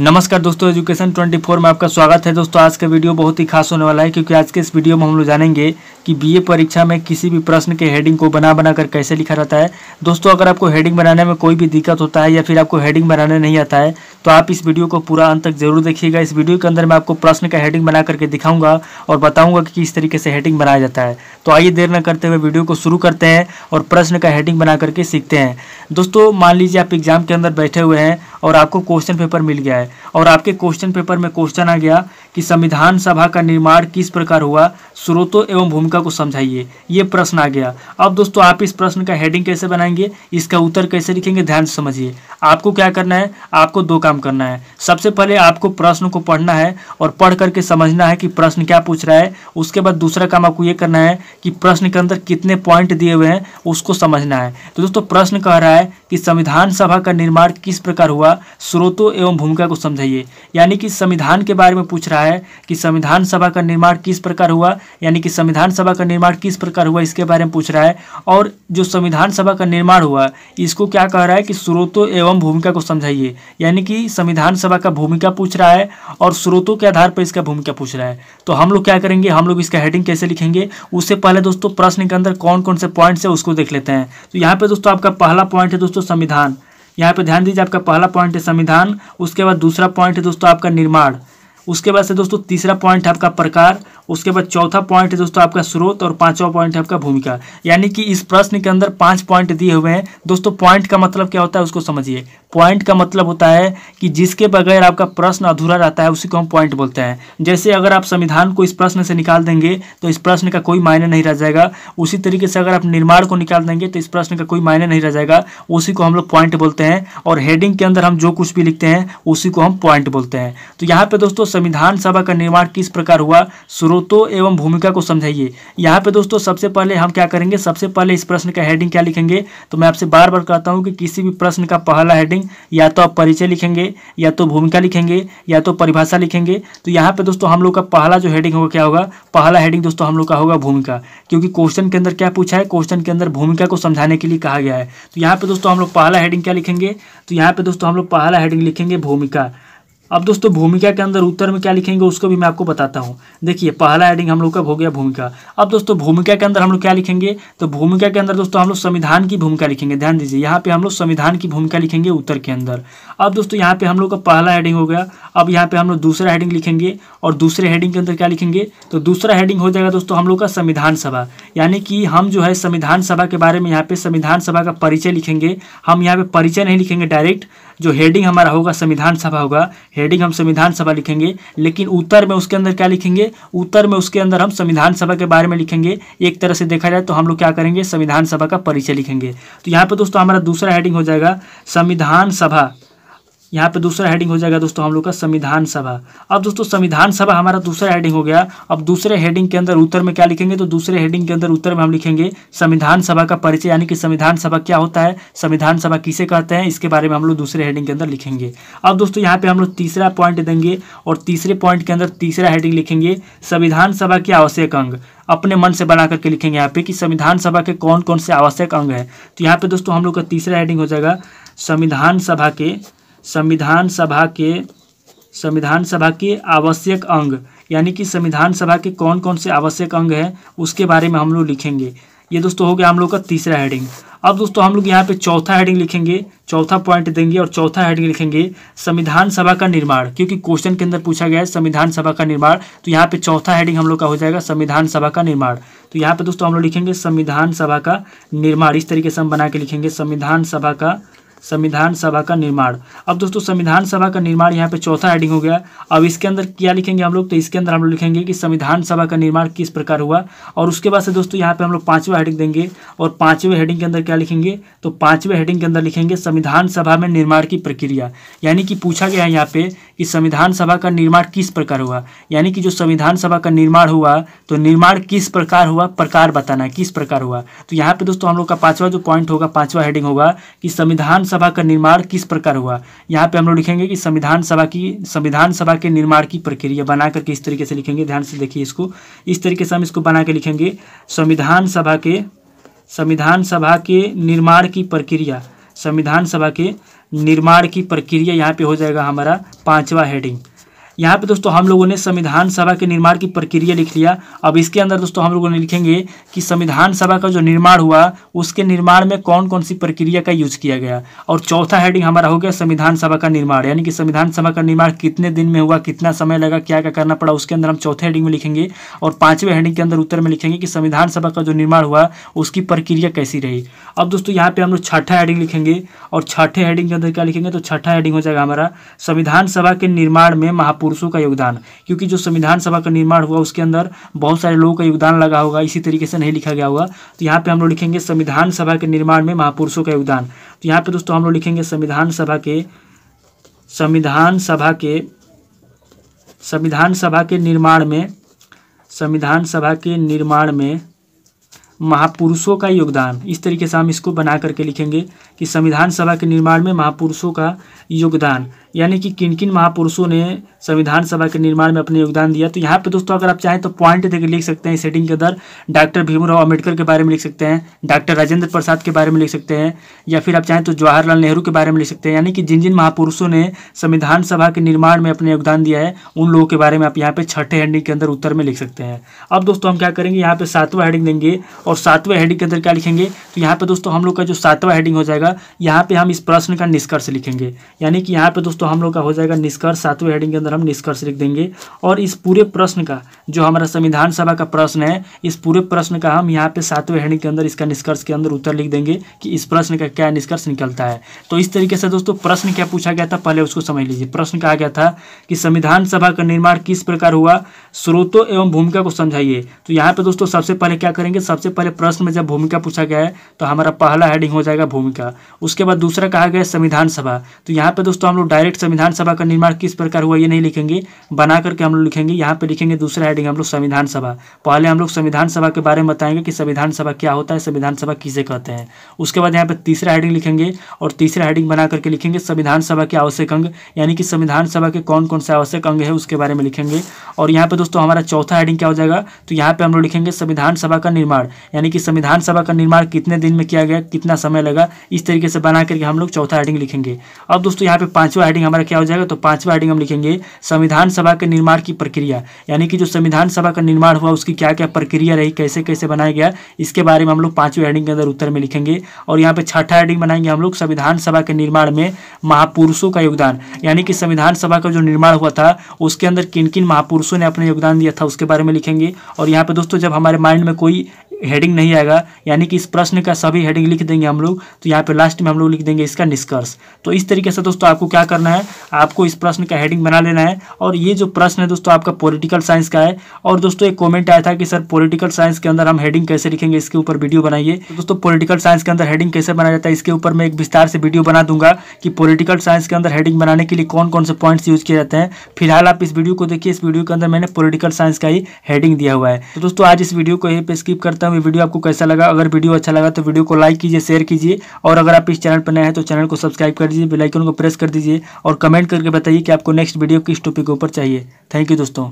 नमस्कार दोस्तों एजुकेशन 24 में आपका स्वागत है दोस्तों आज का वीडियो बहुत ही खास होने वाला है क्योंकि आज के इस वीडियो में हम लोग जानेंगे कि बीए परीक्षा में किसी भी प्रश्न के हेडिंग को बना बनाकर कैसे लिखा रहता है दोस्तों अगर आपको हेडिंग बनाने में कोई भी दिक्कत होता है या फिर आपको हेडिंग बनाने नहीं आता है तो आप इस वीडियो को पूरा अंत तक जरूर देखिएगा इस वीडियो के अंदर मैं आपको प्रश्न का हेडिंग बना करके दिखाऊंगा और बताऊंगा कि किस तरीके से हेडिंग बनाया जाता है तो आइए देर न करते हुए वीडियो को शुरू करते हैं और प्रश्न का हेडिंग बना करके सीखते हैं दोस्तों मान लीजिए आप एग्जाम के अंदर बैठे हुए हैं और आपको क्वेश्चन पेपर मिल गया है और आपके क्वेश्चन पेपर में क्वेश्चन आ गया कि संविधान सभा का निर्माण किस प्रकार हुआ स्रोतों एवं भूमिका को समझाइए ये प्रश्न आ गया अब दोस्तों आप इस प्रश्न का हेडिंग कैसे बनाएंगे इसका उत्तर कैसे लिखेंगे ध्यान से समझिए आपको क्या करना है आपको दो काम करना है सबसे पहले आपको प्रश्न को पढ़ना है और पढ़ करके समझना है कि प्रश्न क्या पूछ रहा है उसके बाद दूसरा काम आपको ये करना है कि प्रश्न के अंदर कितने पॉइंट दिए हुए हैं उसको समझना है तो दोस्तों प्रश्न कह रहा है कि संविधान सभा का निर्माण किस प्रकार हुआ स्रोतों एवं भूमिका को समझाइए यानी कि संविधान के बारे में पूछ रहा है है कि संविधान सभा का निर्माण किस प्रकार हुआ यानी कि संविधान सभा का निर्माण किस प्रकार हुआ इसके बारे में पूछ रहा है और जो संविधान सभा का निर्माण हुआ इसको क्या कह रहा है कि स्रोतों एवं भूमिका को समझाइए यानी कि संविधान सभा का भूमिका पूछ रहा है और स्रोतों के आधार पर इसका भूमिका पूछ रहा है तो हम लोग क्या करेंगे हम लोग इसका हेडिंग कैसे लिखेंगे उससे पहले दोस्तों प्रश्न के अंदर कौन कौन से पॉइंट्स है उसको देख लेते हैं तो यहाँ पे दोस्तों आपका पहला पॉइंट है दोस्तों संविधान यहाँ पे ध्यान दीजिए आपका पहला पॉइंट है संविधान उसके बाद दूसरा पॉइंट है दोस्तों आपका निर्माण उसके बाद से दोस्तों तीसरा पॉइंट है आपका प्रकार उसके बाद चौथा पॉइंट है दोस्तों आपका स्रोत और पांचवा पॉइंट है आपका भूमिका यानी कि इस प्रश्न के अंदर पांच पॉइंट दिए हुए हैं दोस्तों पॉइंट का मतलब क्या होता है उसको समझिए पॉइंट का मतलब होता है कि जिसके बगैर आपका प्रश्न अधूरा रहता है उसी को हम पॉइंट बोलते हैं जैसे अगर आप संविधान को इस प्रश्न से निकाल देंगे तो इस प्रश्न का कोई मायने नहीं रह जाएगा उसी तरीके से अगर आप निर्माण को निकाल देंगे तो इस प्रश्न का कोई मायने नहीं रह जाएगा उसी को हम लोग पॉइंट बोलते हैं और हेडिंग के अंदर हम जो कुछ भी लिखते हैं उसी को हम पॉइंट बोलते हैं तो यहाँ पे दोस्तों संविधान सभा का निर्माण किस प्रकार हुआ स्रोतों एवं भूमिका को समझाइए यहाँ पे दोस्तों सबसे पहले हम क्या करेंगे सबसे पहले इस प्रश्न का हेडिंग क्या लिखेंगे तो मैं आपसे बार बार कहता हूँ कि किसी भी प्रश्न का पहला हेडिंग या तो आप परिचय लिखेंगे या तो भूमिका लिखेंगे या तो परिभाषा लिखेंगे तो यहाँ पे दोस्तों हम लोग का पहला जो हेडिंग होगा क्या होगा पहला हेडिंग दोस्तों हम लोग का होगा भूमिका क्योंकि क्वेश्चन के अंदर क्या पूछा है क्वेश्चन के अंदर भूमिका को समझाने के लिए कहा गया है तो यहाँ पे दोस्तों हम लोग पहला हेडिंग क्या लिखेंगे तो यहाँ पे दोस्तों हम लोग पहला हेडिंग लिखेंगे भूमिका अब दोस्तों भूमिका के अंदर उत्तर में क्या लिखेंगे उसको भी मैं आपको बताता हूँ देखिए पहला एडिंग हम लोग का हो गया भूमिका अब दोस्तों भूमिका के अंदर हम लोग क्या लिखेंगे तो भूमिका के अंदर दोस्तों हम लोग संविधान की भूमिका लिखेंगे ध्यान दीजिए यहाँ पे हम लोग संविधान की भूमिका लिखेंगे उत्तर के अंदर अब दोस्तों यहाँ पे हम लोग का पहला हेडिंग हो गया अब यहाँ पे हम लोग दूसरा हेडिंग लिखेंगे और दूसरे हेडिंग के अंदर क्या लिखेंगे तो दूसरा हेडिंग हो जाएगा दोस्तों हम लोग का संविधान सभा यानी कि हम जो है संविधान सभा के बारे में यहाँ पे संविधान सभा का परिचय लिखेंगे हम यहाँ पे परिचय नहीं लिखेंगे डायरेक्ट जो हेडिंग हमारा होगा संविधान सभा होगा हेडिंग हम संविधान सभा लिखेंगे लेकिन उत्तर में उसके अंदर क्या लिखेंगे उत्तर में उसके अंदर हम संविधान सभा के बारे में लिखेंगे एक तरह से देखा जाए तो हम लोग क्या करेंगे संविधान सभा का परिचय लिखेंगे तो यहाँ पर दोस्तों हमारा दूसरा हेडिंग हो जाएगा संविधान सभा यहाँ पे दूसरा हेडिंग हो जाएगा दोस्तों हम लोग का संविधान सभा अब दोस्तों संविधान सभा हमारा दूसरा हेडिंग हो गया अब दूसरे हेडिंग के अंदर उत्तर में क्या लिखेंगे तो दूसरे हेडिंग के अंदर उत्तर में हम लिखेंगे संविधान सभा का परिचय यानी कि संविधान सभा क्या होता है संविधान सभा किसे कहते हैं इसके बारे में हम लोग दूसरे हेडिंग के अंदर लिखेंगे अब दोस्तों यहाँ पे हम लोग तीसरा पॉइंट देंगे और तीसरे पॉइंट के अंदर तीसरा हेडिंग लिखेंगे संविधान सभा के आवश्यक अंग अपने मन से बना करके लिखेंगे यहाँ पे कि संविधान सभा के कौन कौन से आवश्यक अंग हैं तो यहाँ पे दोस्तों हम लोग का तीसरा हेडिंग हो जाएगा संविधान सभा के संविधान सभा के संविधान सभा के आवश्यक अंग यानी कि संविधान सभा के कौन कौन से आवश्यक अंग हैं उसके बारे में हम लोग लिखेंगे ये दोस्तों हो गया हम लोग का तीसरा हेडिंग अब दोस्तों हम लोग यहाँ पे चौथा हेडिंग लिखेंगे चौथा पॉइंट देंगे और चौथा हेडिंग लिखेंगे संविधान सभा का निर्माण क्योंकि क्वेश्चन के अंदर पूछा गया है संविधान सभा का निर्माण तो यहाँ पे चौथा हेडिंग हम लोग का हो जाएगा संविधान सभा का निर्माण तो यहाँ पे दोस्तों हम लोग लिखेंगे संविधान सभा का निर्माण इस तरीके से हम बना के लिखेंगे संविधान सभा का संविधान सभा का निर्माण अब दोस्तों संविधान सभा का निर्माण यहाँ पे चौथा हेडिंग हो गया अब इसके अंदर क्या लिखेंगे हम लोग तो इसके अंदर हम लोग लिखेंगे कि संविधान सभा का निर्माण किस प्रकार हुआ और उसके बाद से दोस्तों यहाँ पे हम लोग पांचवा हेडिंग देंगे और पांचवें हेडिंग के अंदर क्या लिखेंगे तो पांचवें हेडिंग के अंदर लिखेंगे संविधान सभा में निर्माण की प्रक्रिया यानी कि पूछा गया है यहाँ पे कि संविधान सभा का निर्माण किस प्रकार हुआ यानी कि जो संविधान सभा का निर्माण हुआ तो निर्माण किस प्रकार हुआ प्रकार बताना है किस प्रकार हुआ तो यहाँ पे दोस्तों हम लोग का पांचवा जो पॉइंट होगा पांचवा हेडिंग होगा कि संविधान सभा का निर्माण किस प्रकार हुआ यहाँ पे हम लोग लिखेंगे कि संविधान सभा की संविधान सभा के निर्माण की प्रक्रिया बना करके इस तरीके से लिखेंगे ध्यान से देखिए इसको इस तरीके से हम इसको बना के लिखेंगे संविधान सभा के संविधान सभा के निर्माण की प्रक्रिया संविधान सभा के निर्माण की प्रक्रिया यहाँ पे हो जाएगा हमारा पांचवा हेडिंग यहाँ पे दोस्तों हम लोगों ने संविधान सभा के निर्माण की प्रक्रिया लिख लिया अब इसके अंदर दोस्तों हम लोगों ने लिखेंगे कि संविधान सभा का जो निर्माण हुआ उसके निर्माण में कौन कौन सी प्रक्रिया का यूज किया गया और चौथा हेडिंग हमारा हो गया संविधान सभा का निर्माण यानी कि संविधान सभा का निर्माण कितने दिन में हुआ कितना समय लगा क्या क्या करना पड़ा उसके अंदर हम चौथे हेडिंग में लिखेंगे और पांचवें हेडिंग के अंदर उत्तर में लिखेंगे कि संविधान सभा का जो निर्माण हुआ उसकी प्रक्रिया कैसी रही अब दोस्तों यहाँ पे हम लोग छठा हेडिंग लिखेंगे और छठे हेडिंग के अंदर क्या लिखेंगे तो छठा हेडिंग हो जाएगा हमारा संविधान सभा के निर्माण में महापुर पुरुषों का योगदान क्योंकि जो संविधान सभा का निर्माण हुआ उसके अंदर बहुत सारे लोगों का योगदान लगा होगा इसी तरीके से नहीं लिखा गया होगा तो यहाँ पे हम लोग लिखेंगे संविधान सभा के निर्माण में महापुरुषों का योगदान तो यहाँ पे दोस्तों हम लोग लिखेंगे संविधान सभा के संविधान सभा के संविधान सभा के निर्माण में संविधान सभा के निर्माण में महापुरुषों का योगदान इस तरीके से हम इसको बना करके लिखेंगे कि संविधान सभा के निर्माण में महापुरुषों का योगदान यानी कि किन किन महापुरुषों ने संविधान सभा के निर्माण में अपने योगदान दिया तो यहाँ पे दोस्तों अगर आप चाहें तो पॉइंट देकर लिख सकते हैं इस हेडिंग के अंदर डॉक्टर भीमराव अम्बेडकर के बारे में लिख सकते हैं डॉक्टर राजेंद्र प्रसाद के बारे में लिख सकते हैं या फिर आप चाहें तो जवाहरलाल नेहरू के बारे में लिख सकते हैं यानी कि जिन जिन महापुरुषों ने संविधान सभा के निर्माण में अपने योगदान दिया है उन लोगों के बारे में आप यहाँ पे छठे हेडिंग के अंदर उत्तर में लिख सकते हैं अब दोस्तों हम क्या करेंगे यहाँ पे सातवां हेडिंग देंगे और सातवें हेडिंग के अंदर क्या लिखेंगे तो यहाँ पे दोस्तों हम लोग का जो सातवा हेडिंग हो जाएगा यहाँ पे हम इस प्रश्न का निष्कर्ष लिखेंगे यानी कि यहाँ पे दोस्तों हम लोग का हो जाएगा निष्कर्ष सातवें हेडिंग के अंदर हम निष्कर्ष लिख देंगे और इस पूरे प्रश्न का जो हमारा संविधान सभा का प्रश्न है इस पूरे प्रश्न का हम यहाँ पे सातवें हेडिंग के अंदर इसका निष्कर्ष के अंदर उत्तर लिख देंगे कि इस प्रश्न का क्या निष्कर्ष निकलता है तो इस तरीके से दोस्तों प्रश्न क्या पूछा गया था पहले उसको समझ लीजिए प्रश्न कहा गया था कि संविधान सभा का निर्माण किस प्रकार हुआ स्रोतों एवं भूमिका को समझाइए तो यहाँ पे दोस्तों सबसे पहले क्या करेंगे सबसे पहले प्रश्न में जब भूमिका पूछा गया है तो हमारा पहला हेडिंग हो जाएगा भूमिका उसके बाद दूसरा कहा गया संविधान सभा तो यहाँ पे दोस्तों हम लोग डायरेक्ट डायरेक्ट संविधान सभा का निर्माण किस प्रकार हुआ ये नहीं लिखेंगे बना करके हम लोग लिखेंगे यहाँ पे लिखेंगे दूसरा हेडिंग हम लोग संविधान सभा पहले हम लोग संविधान सभा के बारे में बताएंगे कि संविधान सभा क्या होता है संविधान सभा किसे कहते हैं उसके बाद यहाँ पे तीसरा हेडिंग लिखेंगे और तीसरा हेडिंग बना करके लिखेंगे संविधान सभा के आवश्यक अंग यानी कि संविधान सभा के कौन कौन से आवश्यक अंग है उसके बारे में लिखेंगे और यहाँ पे दोस्तों हमारा चौथा हेडिंग क्या हो जाएगा तो यहाँ पे हम लोग लिखेंगे संविधान सभा का निर्माण यानी कि संविधान सभा का निर्माण कितने दिन में किया गया कितना समय लगा इस तरीके से बना करके हम लोग चौथा हेडिंग लिखेंगे अब दोस्तों यहाँ पे पांचवा हेडिंग हमारा क्या हो जाएगा तो पांचवा हेडिंग हम लिखेंगे संविधान सभा के निर्माण की प्रक्रिया यानी कि जो संविधान सभा का निर्माण हुआ उसकी क्या क्या प्रक्रिया रही कैसे कैसे बनाया गया इसके बारे में हम लोग पांचवें हेडिंग के अंदर उत्तर में लिखेंगे और यहाँ पे छठा हेडिंग बनाएंगे हम लोग संविधान सभा के निर्माण में महापुरुषों का योगदान यानी कि संविधान सभा का जो निर्माण हुआ था उसके अंदर किन किन महापुरुषों ने अपना योगदान दिया था उसके बारे में लिखेंगे और यहाँ पे दोस्तों जब हमारे माइंड में कोई हेडिंग नहीं आएगा यानी कि इस प्रश्न का सभी हेडिंग लिख देंगे हम लोग तो यहाँ पे लास्ट में हम लोग लिख देंगे इसका निष्कर्ष तो इस तरीके से दोस्तों आपको क्या करना है आपको इस प्रश्न का हेडिंग बना लेना है और ये जो प्रश्न है दोस्तों आपका पॉलिटिकल साइंस का है और दोस्तों एक कॉमेंट आया था कि सर पोलिटिकल साइंस के अंदर हम हेडिंग कैसे लिखेंगे इसके ऊपर वीडियो बनाइए तो दोस्तों पोलिटिकल साइंस के अंदर हेडिंग कैसे बनाया जाता है इसके ऊपर मैं एक विस्तार से वीडियो बना दूंगा कि पोलिटिकल साइंस के अंदर हेडिंग बनाने के लिए कौन कौन से पॉइंट्स यूज किए जाते हैं फिलहाल आप इस वीडियो को देखिए इस वीडियो के अंदर मैंने पोलिटिकल साइंस का ही हेडिंग दिया हुआ है तो दोस्तों आज इस वीडियो को यही पे स्किप करता हूँ ये वीडियो आपको कैसा लगा अगर वीडियो अच्छा लगा तो वीडियो को लाइक कीजिए शेयर कीजिए और अगर आप इस चैनल पर नए हैं तो चैनल को सब्सक्राइब कर दीजिए बेलाइकन को प्रेस कर दीजिए और कमेंट करके बताइए कि आपको नेक्स्ट वीडियो किस टॉपिक के ऊपर चाहिए थैंक यू दोस्तों